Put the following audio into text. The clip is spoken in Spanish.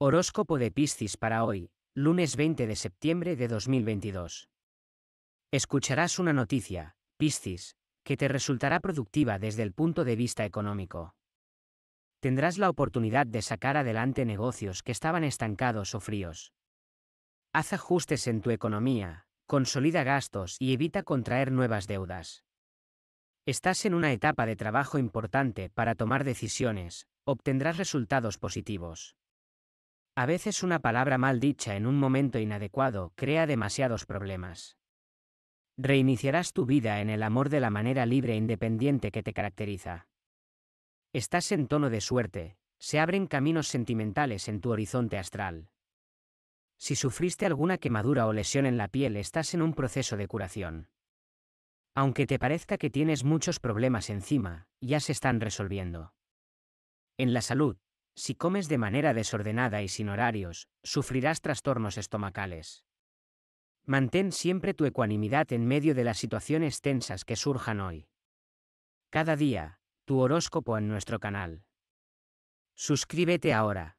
Horóscopo de Piscis para hoy, lunes 20 de septiembre de 2022. Escucharás una noticia, Piscis, que te resultará productiva desde el punto de vista económico. Tendrás la oportunidad de sacar adelante negocios que estaban estancados o fríos. Haz ajustes en tu economía, consolida gastos y evita contraer nuevas deudas. Estás en una etapa de trabajo importante para tomar decisiones, obtendrás resultados positivos. A veces una palabra mal dicha en un momento inadecuado crea demasiados problemas. Reiniciarás tu vida en el amor de la manera libre e independiente que te caracteriza. Estás en tono de suerte, se abren caminos sentimentales en tu horizonte astral. Si sufriste alguna quemadura o lesión en la piel, estás en un proceso de curación. Aunque te parezca que tienes muchos problemas encima, ya se están resolviendo. En la salud, si comes de manera desordenada y sin horarios, sufrirás trastornos estomacales. Mantén siempre tu ecuanimidad en medio de las situaciones tensas que surjan hoy. Cada día, tu horóscopo en nuestro canal. Suscríbete ahora.